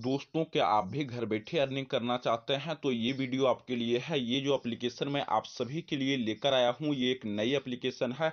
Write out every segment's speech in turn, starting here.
दोस्तों क्या आप भी घर बैठे अर्निंग करना चाहते हैं तो ये वीडियो आपके लिए है ये जो एप्लीकेशन मैं आप सभी के लिए लेकर आया हूँ ये एक नई एप्लीकेशन है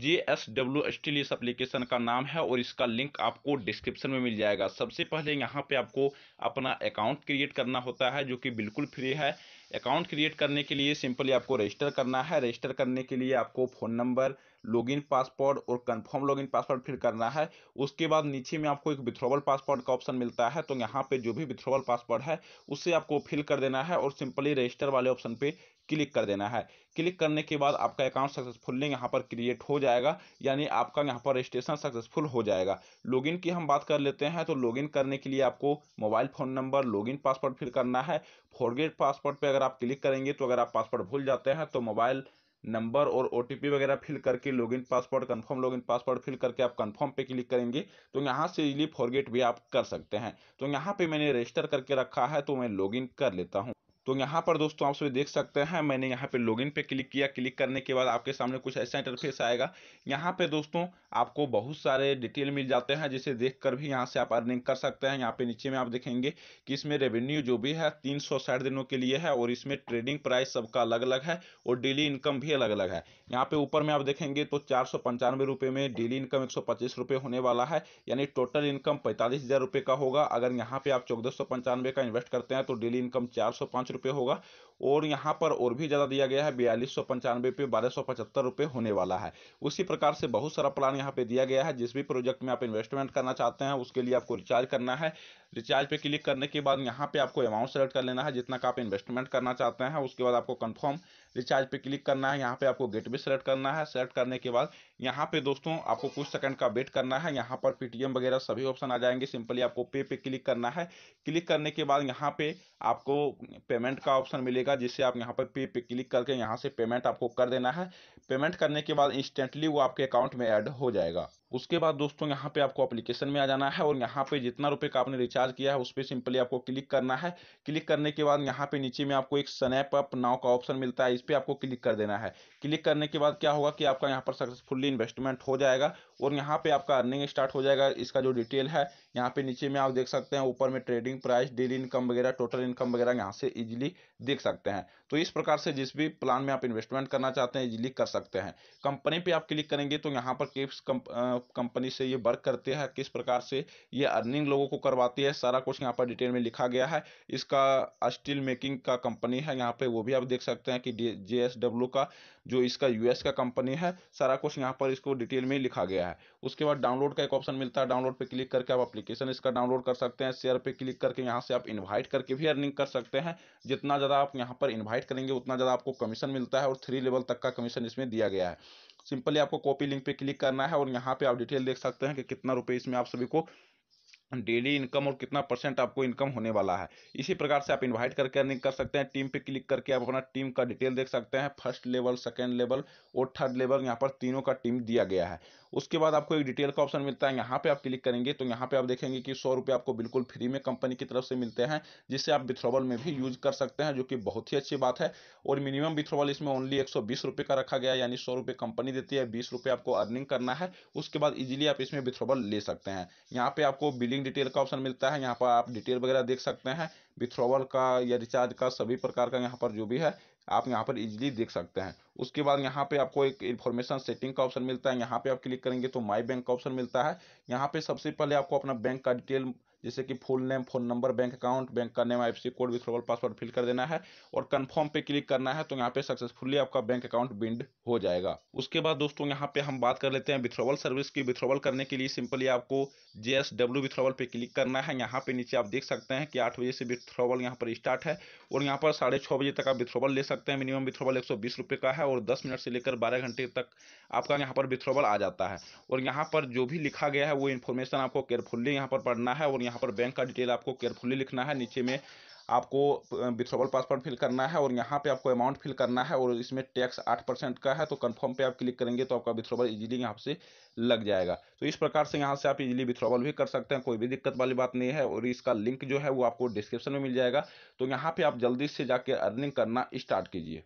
जे एस डब्ल्यू एस इस एप्लीकेशन का नाम है और इसका लिंक आपको डिस्क्रिप्शन में मिल जाएगा सबसे पहले यहाँ पे आपको अपना अकाउंट क्रिएट करना होता है जो कि बिल्कुल फ्री है अकाउंट क्रिएट करने के लिए सिंपली आपको रजिस्टर करना है रजिस्टर करने के लिए आपको फ़ोन नंबर लॉगिन पासवर्ड और कंफर्म लॉगिन पासवर्ड फिर करना है उसके बाद नीचे में आपको एक विथ्रोवल पासवर्ड का ऑप्शन मिलता है तो यहाँ पे जो भी विथ्रोवल पासवर्ड है उससे आपको फिल कर देना है और सिंपली रजिस्टर वाले ऑप्शन पे क्लिक कर देना है क्लिक करने के बाद आपका अकाउंट सक्सेसफुल्ली यहाँ पर क्रिएट हो जाएगा यानी आपका यहाँ पर रजिस्ट्रेशन सक्सेसफुल हो जाएगा लॉगिन की हम बात कर लेते हैं तो लॉगिन करने के लिए आपको mobile phone number login password फिर करना है फॉरगेट पासवर्ड पे अगर आप क्लिक करेंगे तो अगर आप पासवर्ड भूल जाते हैं तो मोबाइल नंबर और ओ वगैरह फिल करके login password confirm login password fill करके आप कंफर्म पे क्लिक करेंगे तो यहाँ से इजिली फॉरगेट भी आप कर सकते हैं तो यहाँ पे मैंने रजिस्टर करके रखा है तो मैं लॉगिन कर लेता हूँ तो यहाँ पर दोस्तों आप सभी देख सकते हैं मैंने यहाँ पे लॉगिन पे क्लिक किया क्लिक करने के बाद आपके सामने कुछ ऐसा इंटरफेस आएगा यहाँ पे दोस्तों आपको बहुत सारे डिटेल मिल जाते हैं जिसे देखकर भी यहाँ से आप अर्निंग कर सकते हैं यहाँ पे नीचे में आप देखेंगे कि इसमें रेवेन्यू जो भी है तीन दिनों के लिए है और इसमें ट्रेडिंग प्राइस सबका अलग अलग है और डेली इनकम भी अलग अलग है यहाँ पे ऊपर में आप देखेंगे तो चार रुपये में डेली इनकम एक रुपये होने वाला है यानी टोटल इनकम पैंतालीस रुपये का होगा अगर यहाँ पे आप चौदह का इन्वेस्ट करते हैं तो डेली इनकम चार रुपये होगा और यहाँ पर और भी ज़्यादा दिया गया है बयालीस सौ पंचानवे पे बारह सौ पचहत्तर रुपये होने वाला है उसी प्रकार से बहुत सारा प्लान यहाँ पे दिया गया है जिस भी प्रोजेक्ट में आप इन्वेस्टमेंट करना चाहते हैं उसके लिए आपको रिचार्ज करना है रिचार्ज पे क्लिक करने के बाद यहाँ पे आपको अमाउंट सेलेक्ट कर लेना है जितना का आप इन्वेस्टमेंट करना चाहते हैं उसके बाद आपको कन्फर्म रिचार्ज पे क्लिक करना है यहाँ पे आपको गेट भी सेलेक्ट करना है सेलेक्ट करने के बाद यहाँ पे दोस्तों आपको कुछ सेकंड का वेट करना है यहाँ पर पीटीएम वगैरह सभी ऑप्शन आ जाएंगे सिंपली आपको पे पे क्लिक करना है क्लिक करने के बाद यहाँ पे आपको पेमेंट का ऑप्शन मिलेगा मिलेगा जिससे आप यहाँ पर पे पे क्लिक करके यहाँ से पेमेंट आपको कर देना है पेमेंट करने के बाद इंस्टेंटली वो आपके अकाउंट में ऐड हो जाएगा उसके बाद दोस्तों यहाँ पे आपको एप्लीकेशन में आ जाना है और यहाँ पे जितना रुपए का आपने रिचार्ज किया है उस पर सिंपली आपको क्लिक करना है क्लिक करने के बाद यहाँ पे नीचे में आपको एक स्नैप अप नाव का ऑप्शन मिलता है इस पर आपको क्लिक कर देना है क्लिक करने के बाद क्या होगा कि आपका यहाँ पर सक्सेसफुल्ली इन्वेस्टमेंट हो जाएगा और यहाँ पर आपका अर्निंग स्टार्ट हो जाएगा इसका जो डिटेल है यहाँ पे नीचे में आप देख सकते हैं ऊपर में ट्रेडिंग प्राइस डेली इनकम वगैरह टोटल इनकम वगैरह यहाँ से इजीली देख सकते हैं तो इस प्रकार से जिस भी प्लान में आप इन्वेस्टमेंट करना चाहते हैं इजीली कर सकते हैं कंपनी पे आप क्लिक करेंगे तो यहाँ पर किस कंपनी से ये वर्क करते हैं किस प्रकार से ये अर्निंग लोगों को करवाती है सारा कुछ यहाँ पर डिटेल में लिखा गया है इसका स्टील मेकिंग का कंपनी है यहाँ पे वो भी आप देख सकते हैं कि जे का जो इसका यूएस का कंपनी है सारा कुछ यहाँ पर इसको डिटेल में लिखा गया है उसके बाद डाउनलोड का एक ऑप्शन मिलता है डाउनलोड पर क्लिक करके आप एप्लीकेशन इसका डाउनलोड कर सकते हैं शेयर पे क्लिक करके यहाँ से आप इनवाइट करके भी अर्निंग कर सकते हैं जितना ज़्यादा आप यहाँ पर इनवाइट करेंगे उतना ज़्यादा आपको कमीशन मिलता है और थ्री लेवल तक का कमीशन इसमें दिया गया है सिंपली आपको कॉपी लिंक पर क्लिक करना है और यहाँ पर आप डिटेल देख सकते हैं कि कितना रुपये इसमें आप सभी को डेली इनकम और कितना परसेंट आपको इनकम होने वाला है इसी प्रकार से आप इनवाइट करके अर्निंग कर सकते हैं टीम पे क्लिक करके आप अपना टीम का डिटेल देख सकते हैं फर्स्ट लेवल सेकंड लेवल और थर्ड लेवल यहाँ पर तीनों का टीम दिया गया है उसके बाद आपको एक डिटेल का ऑप्शन मिलता है यहाँ पे आप क्लिक करेंगे तो यहाँ पे आप देखेंगे कि सौ रुपये आपको बिल्कुल फ्री में कंपनी की तरफ से मिलते हैं जिसे आप विथ्रोवल में भी यूज कर सकते हैं जो कि बहुत ही अच्छी बात है और मिनिमम विथ्रोवल इसमें ओनली एक का रखा गया यानी सौ कंपनी देती है बीस आपको अर्निंग करना है उसके बाद इजिली आप इसमें विथ्रोवल ले सकते हैं यहाँ पर आपको बिलिंग डिटेल का ऑप्शन मिलता है यहाँ पर आप डिटेल वगैरह देख सकते हैं विथ्रोवल का या रिचार्ज का सभी प्रकार का यहाँ पर जो भी है आप यहाँ पर इजीली देख सकते हैं उसके बाद यहाँ पे आपको एक इन्फॉर्मेशन सेटिंग का ऑप्शन मिलता है यहाँ पे आप क्लिक करेंगे तो माय बैंक का ऑप्शन मिलता है यहाँ पे सबसे पहले आपको अपना बैंक का डिटेल जैसे कि full name phone number bank account bank का name I code withdrawal password fill कर देना है और कन्फर्म पे क्लिक करना है तो यहाँ पे सक्सेसफुली आपका बैंक अकाउंट बिंड हो जाएगा उसके बाद दोस्तों यहाँ पे हम बात कर लेते हैं विथ्रोवल सर्विस की विथ्रोवल करने के लिए सिंपली आपको जे एस डब्ल्यू विथ्रोवल पे क्लिक करना है यहाँ पे नीचे आप देख सकते हैं कि आठ बजे से विथ्रोवल यहाँ पर स्टार्ट है और यहाँ पर साढ़े छः बजे तक आप विथ्रोवल ले सकते हैं मिनिमम विथ्रोवल एक सौ बीस रुपये का है और दस मिनट से लेकर बारह घंटे तक आपका यहाँ पर विथ्रोवल आ जाता है और यहाँ पर जो भी लिखा गया है वो इन्फॉर्मेशन आपको केयरफुल्ली यहाँ पर पढ़ना है और यहाँ यहाँ पर बैंक का डिटेल आपको केयरफुली लिखना है नीचे में आपको विथ्रोवल पासवर्ड फिल करना है और यहाँ पे आपको अमाउंट फिल करना है और इसमें टैक्स आठ परसेंट का है तो कंफर्म पे आप क्लिक करेंगे तो आपका विथ्रोवल इजीली यहाँ से लग जाएगा तो इस प्रकार से यहाँ से आप इजीली विथ्रोवल भी कर सकते हैं कोई भी दिक्कत वाली बात नहीं है और इसका लिंक जो है वो आपको डिस्क्रिप्शन में मिल जाएगा तो यहाँ पर आप जल्दी से जाके अर्निंग करना स्टार्ट कीजिए